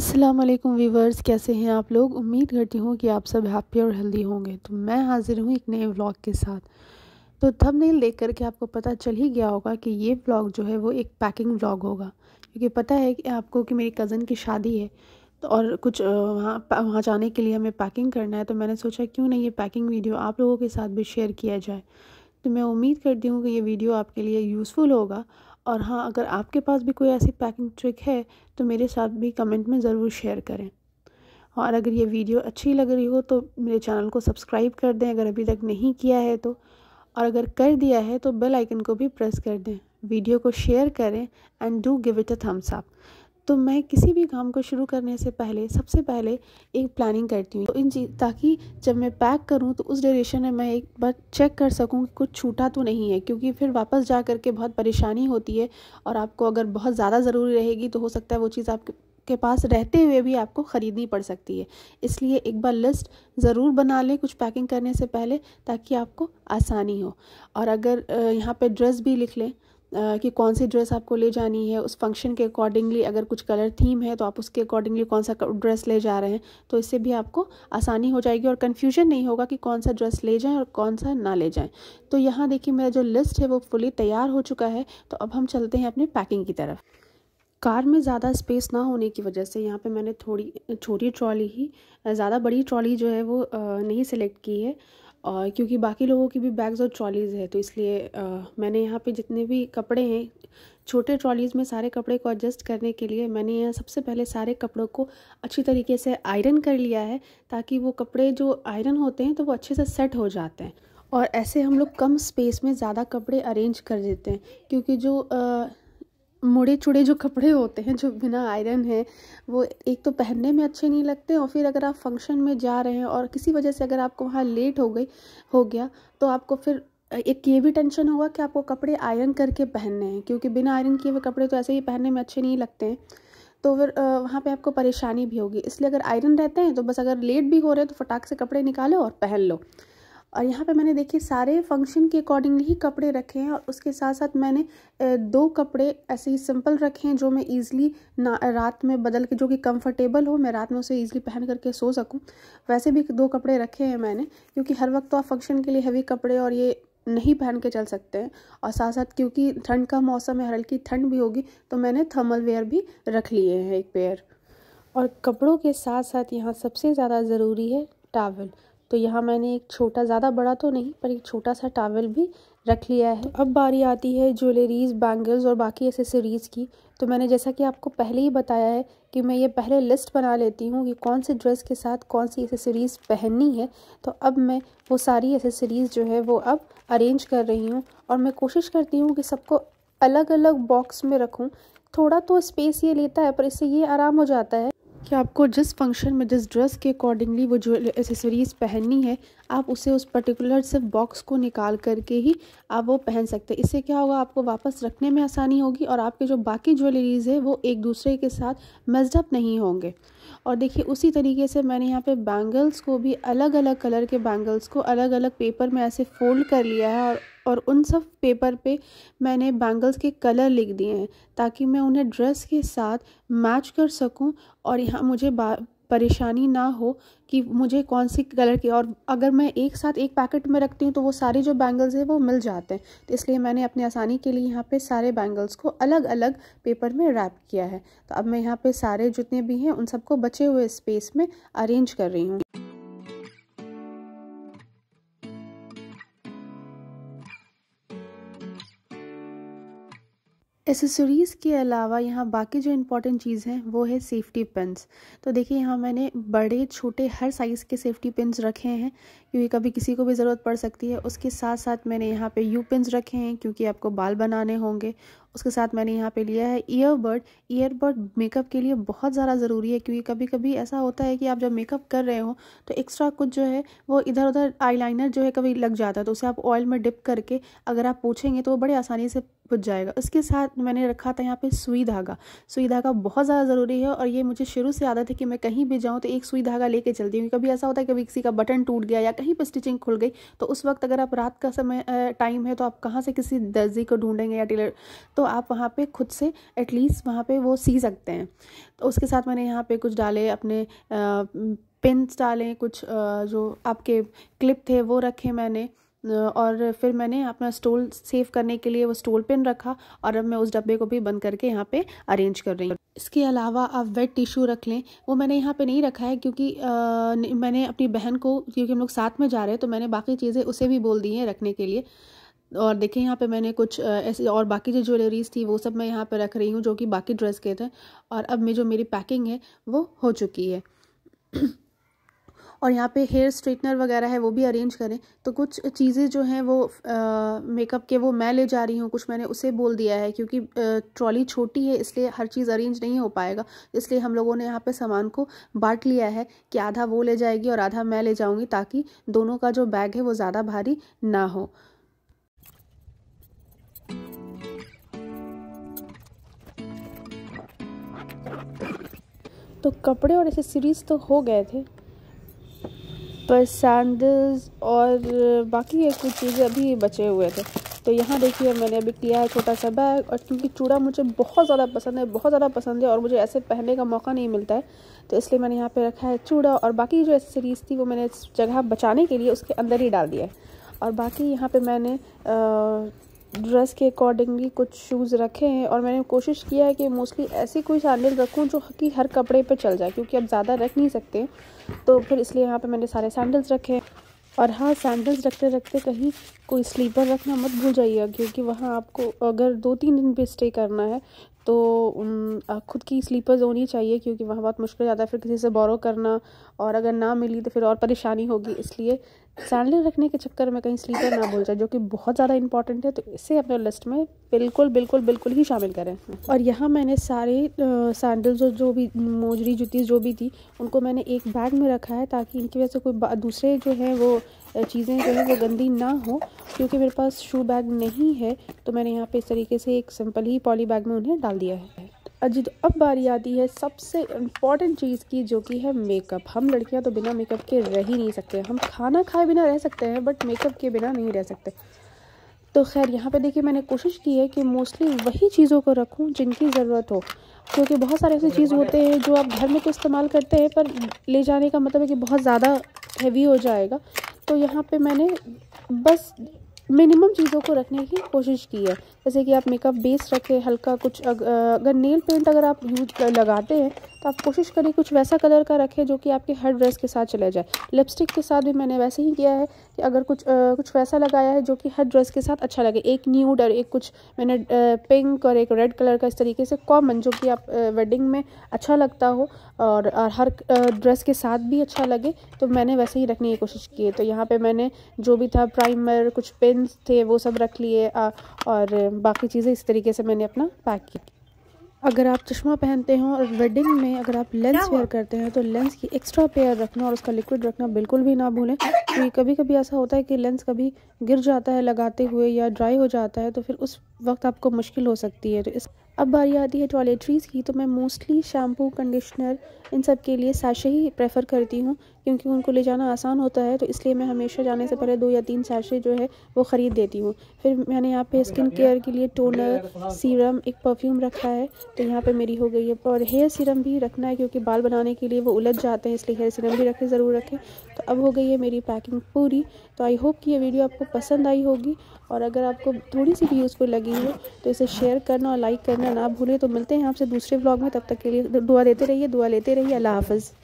अस्सलाम वालेकुम वीवर्स कैसे हैं आप लोग उम्मीद करती हूँ कि आप सब हैप्पी और हेल्दी होंगे तो मैं हाज़िर हूँ एक नए व्लॉग के साथ तो थंबनेल देख करके आपको पता चल ही गया होगा कि ये व्लॉग जो है वो एक पैकिंग व्लॉग होगा क्योंकि पता है कि आपको कि मेरी कज़न की शादी है तो और कुछ वहाँ वहाँ जाने के लिए हमें पैकिंग करना है तो मैंने सोचा क्यों नहीं ये पैकिंग वीडियो आप लोगों के साथ भी शेयर किया जाए तो मैं उम्मीद करती हूँ कि ये वीडियो आपके लिए यूज़फुल होगा और हाँ अगर आपके पास भी कोई ऐसी पैकिंग ट्रिक है तो मेरे साथ भी कमेंट में ज़रूर शेयर करें और अगर ये वीडियो अच्छी लग रही हो तो मेरे चैनल को सब्सक्राइब कर दें अगर अभी तक नहीं किया है तो और अगर कर दिया है तो बेल आइकन को भी प्रेस कर दें वीडियो को शेयर करें and do give it a thumbs up तो मैं किसी भी काम को शुरू करने से पहले सबसे पहले एक प्लानिंग करती हूँ तो इन चीज ताकि जब मैं पैक करूँ तो उस ड्यूरेशन में मैं एक बार चेक कर सकूँ कि कुछ छूटा तो नहीं है क्योंकि फिर वापस जा करके बहुत परेशानी होती है और आपको अगर बहुत ज़्यादा ज़रूरी रहेगी तो हो सकता है वो चीज़ आपके के पास रहते हुए भी आपको ख़रीदनी पड़ सकती है इसलिए एक बार लिस्ट ज़रूर बना लें कुछ पैकिंग करने से पहले ताकि आपको आसानी हो और अगर यहाँ पर ड्रेस भी लिख लें कि कौन सी ड्रेस आपको ले जानी है उस फंक्शन के अकॉर्डिंगली अगर कुछ कलर थीम है तो आप उसके अकॉर्डिंगली कौन सा ड्रेस ले जा रहे हैं तो इससे भी आपको आसानी हो जाएगी और कन्फ्यूजन नहीं होगा कि कौन सा ड्रेस ले जाएँ और कौन सा ना ले जाएँ तो यहाँ देखिए मेरा जो लिस्ट है वो फुली तैयार हो चुका है तो अब हम चलते हैं अपनी पैकिंग की तरफ कार में ज़्यादा स्पेस ना होने की वजह से यहाँ पे मैंने थोड़ी छोटी ट्रॉली ही ज़्यादा बड़ी ट्रॉली जो है वो नहीं सिलेक्ट की है और क्योंकि बाकी लोगों की भी बैग्स और ट्रॉलीज़ है तो इसलिए आ, मैंने यहाँ पे जितने भी कपड़े हैं छोटे ट्रॉलीज़ में सारे कपड़े को एडजस्ट करने के लिए मैंने यहाँ सबसे पहले सारे कपड़ों को अच्छी तरीके से आयरन कर लिया है ताकि वो कपड़े जो आयरन होते हैं तो वो अच्छे से सेट हो जाते हैं और ऐसे हम लोग कम स्पेस में ज़्यादा कपड़े अरेंज कर देते हैं क्योंकि जो आ, मुड़े चुड़े जो कपड़े होते हैं जो बिना आयरन है वो एक तो पहनने में अच्छे नहीं लगते और फिर अगर आप फंक्शन में जा रहे हैं और किसी वजह से अगर आपको वहाँ लेट हो गई हो गया तो आपको फिर एक ये भी टेंशन होगा कि आपको कपड़े आयरन करके पहनने हैं क्योंकि बिना आयरन किए हुए कपड़े तो ऐसे ही पहनने में अच्छे नहीं लगते हैं तो फिर वहाँ पर आपको परेशानी भी होगी इसलिए अगर आयरन रहते हैं तो बस अगर लेट भी हो रहे हैं तो फटाक से कपड़े निकालो और पहन लो और यहाँ पे मैंने देखिए सारे फंक्शन के अकॉर्डिंगली ही कपड़े रखे हैं और उसके साथ साथ मैंने दो कपड़े ऐसे ही सिंपल रखे हैं जो मैं ईज़िली ना रात में बदल के जो कि कंफर्टेबल हो मैं रात में उसे ईज़िली पहन करके सो सकूं वैसे भी दो कपड़े रखे हैं मैंने क्योंकि हर वक्त तो आप फंक्शन के लिए हैवी कपड़े और ये नहीं पहन के चल सकते हैं और साथ साथ क्योंकि ठंड का मौसम है हल्की ठंड भी होगी तो मैंने थर्मल वेयर भी रख लिए हैं एक पेयर और कपड़ों के साथ साथ यहाँ सबसे ज़्यादा ज़रूरी है टावल तो यहाँ मैंने एक छोटा ज़्यादा बड़ा तो नहीं पर एक छोटा सा टावल भी रख लिया है अब बारी आती है ज्वेलरीज बैंगल्स और बाकी एसेसरीज़ की तो मैंने जैसा कि आपको पहले ही बताया है कि मैं ये पहले लिस्ट बना लेती हूँ कि कौन से ड्रेस के साथ कौन सी एसेसरीज़ पहननी है तो अब मैं वो सारी एसेसरीज़ जो है वो अब अरेंज कर रही हूँ और मैं कोशिश करती हूँ कि सबको अलग अलग बॉक्स में रखूँ थोड़ा तो स्पेस ये लेता है पर इससे ये आराम हो जाता है कि आपको जिस फंक्शन में जिस ड्रेस के अकॉर्डिंगली वो जो एसेसरीज़ पहननी है आप उसे उस पर्टिकुलर सिर्फ बॉक्स को निकाल करके ही आप वो पहन सकते हैं इससे क्या होगा आपको वापस रखने में आसानी होगी और आपके जो बाकी ज्वेलरीज़ है वो एक दूसरे के साथ मजडअप नहीं होंगे और देखिए उसी तरीके से मैंने यहाँ पे बैंगल्स को भी अलग अलग कलर के बैंगल्स को अलग अलग पेपर में ऐसे फोल्ड कर लिया है और और उन सब पेपर पे मैंने बैंगल्स के कलर लिख दिए हैं ताकि मैं उन्हें ड्रेस के साथ मैच कर सकूं और यहाँ मुझे परेशानी ना हो कि मुझे कौन सी कलर की और अगर मैं एक साथ एक पैकेट में रखती हूँ तो वो सारे जो बैंगल्स हैं वो मिल जाते हैं तो इसलिए मैंने अपनी आसानी के लिए यहाँ पे सारे बैंगल्स को अलग अलग पेपर में रैप किया है तो अब मैं यहाँ पे सारे जितने भी हैं उन सबको बचे हुए स्पेस में अरेंज कर रही हूँ एसेसरीज़ के अलावा यहाँ बाकी जो इम्पॉर्टेंट चीज़ हैं वो है सेफ़्टी पिन्स तो देखिए यहाँ मैंने बड़े छोटे हर साइज़ के सेफ़्टी पिन्स रखे हैं क्योंकि कभी किसी को भी ज़रूरत पड़ सकती है उसके साथ साथ मैंने यहाँ पे यू पिन्स रखे हैं क्योंकि आपको बाल बनाने होंगे उसके साथ मैंने यहाँ पे लिया है ईयरबड ईयरबड मेकअप के लिए बहुत ज़्यादा ज़रूरी है क्योंकि कभी कभी ऐसा होता है कि आप जब मेकअप कर रहे हो तो एक्स्ट्रा कुछ जो है वो इधर उधर आईलाइनर जो है कभी लग जाता है तो उसे आप ऑयल में डिप करके अगर आप पूछेंगे तो वो बड़े आसानी से पूछ जाएगा उसके साथ मैंने रखा था यहाँ पर सुई धागा सुई धागा बहुत ज़्यादा ज़रूरी है और ये मुझे शुरू से आदत है कि मैं कहीं भी जाऊँ तो एक सुई धागा लेके चलती हूँ कभी ऐसा होता है कभी किसी का बटन टूट गया या कहीं पर स्टिचिंग खुल गई तो उस वक्त अगर आप रात का समय टाइम है तो आप कहाँ से किसी दर्जी को ढूंढेंगे या टेलर तो आप वहाँ पे खुद से एटलीस्ट वहाँ पे वो सी सकते हैं तो उसके साथ मैंने यहाँ पे कुछ डाले अपने पिन्स डालें कुछ जो आपके क्लिप थे वो रखे मैंने और फिर मैंने अपना स्टोल सेव करने के लिए वो स्टोल पिन रखा और अब मैं उस डब्बे को भी बंद करके यहाँ पे अरेंज कर रही हूँ इसके अलावा आप वेट टिश्यू रख लें वो मैंने यहाँ पे नहीं रखा है क्योंकि आ, मैंने अपनी बहन को क्योंकि हम लोग साथ में जा रहे हैं तो मैंने बाकी चीज़ें उसे भी बोल दी हैं रखने के लिए और देखिए यहाँ पे मैंने कुछ ऐसी और बाकी जो ज्वेलरीज़ थी वो सब मैं यहाँ पे रख रही हूँ जो कि बाकी ड्रेस के थे और अब मैं जो मेरी पैकिंग है वो हो चुकी है और यहाँ पे हेयर स्ट्रेटनर वगैरह है वो भी अरेंज करें तो कुछ चीज़ें जो हैं वो मेकअप के वो मैं ले जा रही हूँ कुछ मैंने उसे बोल दिया है क्योंकि ट्रॉली छोटी है इसलिए हर चीज़ अरेंज नहीं हो पाएगा इसलिए हम लोगों ने यहाँ पे सामान को बांट लिया है कि आधा वो ले जाएगी और आधा मैं ले जाऊँगी ताकि दोनों का जो बैग है वो ज़्यादा भारी ना हो तो कपड़े और एसेसरीज़ तो हो गए थे पर सैंडल्स और बाकी कुछ चीज़ें अभी बचे हुए थे तो यहाँ देखिए मैंने अभी किया है छोटा सा बैग और क्योंकि चूड़ा मुझे बहुत ज़्यादा पसंद है बहुत ज़्यादा पसंद है और मुझे ऐसे पहनने का मौका नहीं मिलता है तो इसलिए मैंने यहाँ पे रखा है चूड़ा और बाकी जो एसेसरीज़ थी वो मैंने जगह बचाने के लिए उसके अंदर ही डाल दिया है और बाकी यहाँ पर मैंने आ, ड्रेस के अकॉर्डिंगली कुछ शूज़ रखे हैं और मैंने कोशिश किया है कि मोस्टली ऐसी कोई सैंडल रखूं जो कि हर कपड़े पे चल जाए क्योंकि अब ज़्यादा रख नहीं सकते तो फिर इसलिए यहाँ पे मैंने सारे सैंडल्स रखे हैं और हाँ सैंडल्स रखते रखते कहीं कोई स्लीपर रखना मत भूल जाइएगा क्योंकि वहाँ आपको अगर दो तीन दिन भी स्टे करना है तो खुद की स्लीपर्स होनी चाहिए क्योंकि वहाँ बहुत मुश्किल जाता है फिर किसी से बोरो करना और अगर ना मिली तो फिर और परेशानी होगी इसलिए सैंडल रखने के चक्कर में कहीं स्लीपर ना भूल जाए जो कि बहुत ज़्यादा इंपॉर्टेंट है तो इसे अपने लिस्ट में बिल्कुल बिल्कुल बिल्कुल ही शामिल करें और यहाँ मैंने सारे सैंडल्स और जो भी मोजरी जूती जो भी थी उनको मैंने एक बैग में रखा है ताकि इनकी वजह से कोई दूसरे जो है वो चीज़ें जो है वो गंदी ना हो क्योंकि मेरे पास शू बैग नहीं है तो मैंने यहाँ पे इस तरीके से एक सिंपल ही पॉली बैग में उन्हें डाल दिया है अजीत अब बारी आती है सबसे इम्पॉर्टेंट चीज़ की जो कि है मेकअप हम लड़कियाँ तो बिना मेकअप के रह ही नहीं सकते हम खाना खाए बिना रह सकते हैं बट मेकअप के बिना नहीं रह सकते तो खैर यहाँ पे देखिए मैंने कोशिश की है कि मोस्टली वही चीज़ों को रखूँ जिनकी ज़रूरत हो क्योंकि बहुत सारे ऐसे चीज़ होते हैं जो आप घर में तो इस्तेमाल करते हैं पर ले जाने का मतलब है कि बहुत ज़्यादा हैवी हो जाएगा तो यहाँ पे मैंने बस मिनिमम चीज़ों को रखने की कोशिश की है जैसे कि आप मेकअप बेस रखें हल्का कुछ अगर नेल पेंट अगर आप यूज लगाते हैं तो आप कोशिश करें कुछ वैसा कलर का रखें जो कि आपके हर ड्रेस के साथ चला जाए लिपस्टिक के साथ भी मैंने वैसे ही किया है कि अगर कुछ आ, कुछ वैसा लगाया है जो कि हर ड्रेस के साथ अच्छा लगे एक न्यूड और एक कुछ मैंने पिंक और एक रेड कलर का इस तरीके से कॉमन जो कि आप वेडिंग में अच्छा लगता हो और, और हर ड्रेस के साथ भी अच्छा लगे तो मैंने वैसे ही रखने की कोशिश की है तो यहाँ पर मैंने जो भी था प्राइमर कुछ पेंस थे वो सब रख लिए और बाकी चीज़ें इस तरीके से मैंने अपना पैक किया अगर आप चश्मा पहनते हो और वेडिंग में अगर आप लेंस वेयर करते हैं तो लेंस की एक्स्ट्रा पेयर रखना और उसका लिक्विड रखना बिल्कुल भी ना भूलें क्योंकि तो कभी कभी ऐसा होता है कि लेंस कभी गिर जाता है लगाते हुए या ड्राई हो जाता है तो फिर उस वक्त आपको मुश्किल हो सकती है तो इस अब बारी आती है टॉयलेट्रीज की तो मैं मोस्टली शैम्पू कंडीशनर इन सब के लिए सैशे ही प्रेफर करती हूँ क्योंकि उनको ले जाना आसान होता है तो इसलिए मैं हमेशा जाने से पहले दो या तीन सैशे जो है वो ख़रीद देती हूँ फिर मैंने यहाँ पे स्किन केयर के लिए टोनर सीरम एक परफ्यूम रखा है तो यहाँ पे मेरी हो गई है और हेयर सीरम भी रखना है क्योंकि बाल बनाने के लिए वो उलझ जाते हैं इसलिए हेयर सीरम भी रखें ज़रूर रखें तो अब हो गई है मेरी पैकिंग पूरी तो आई होप कि ये वीडियो आपको पसंद आई होगी और अगर आपको थोड़ी सी भी यूज़फुल लगी हो तो इसे शेयर करना और लाइक करना ना भूलें तो मिलते हैं आपसे दूसरे ब्लॉग में तब तक के लिए दुआ देते रहिए दुआ लेते रहिए अल्लाह हाफ़